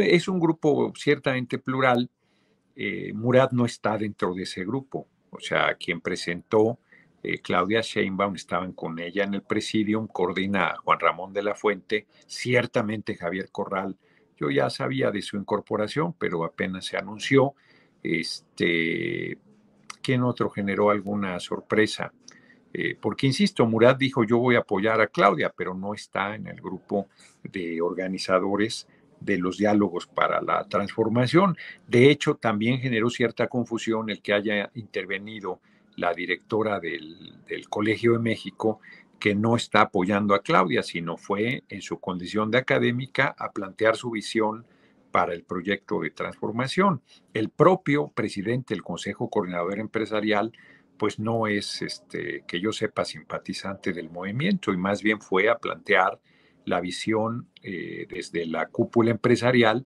es un grupo ciertamente plural. Eh, Murat no está dentro de ese grupo. O sea, quien presentó eh, Claudia Sheinbaum estaban con ella en el presidium, coordina Juan Ramón de la Fuente, ciertamente Javier Corral. Yo ya sabía de su incorporación, pero apenas se anunció. Este, ¿Quién otro generó alguna sorpresa? Eh, porque, insisto, Murat dijo yo voy a apoyar a Claudia, pero no está en el grupo de organizadores de los diálogos para la transformación. De hecho, también generó cierta confusión el que haya intervenido la directora del, Colegio de México, que no está apoyando a Claudia, sino fue en su condición de académica a plantear su visión para el proyecto de transformación. El propio presidente del Consejo Coordinador Empresarial, pues no es, este, que yo sepa, simpatizante del movimiento y más bien fue a plantear la visión eh, desde la cúpula empresarial